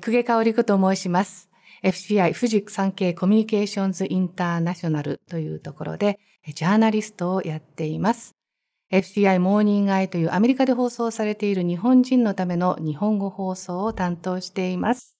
久下香織子と申します。FCI 富士山系コミュニケーションズインターナショナルというところで、ジャーナリストをやっています。FCI モーニングアイというアメリカで放送されている日本人のための日本語放送を担当しています。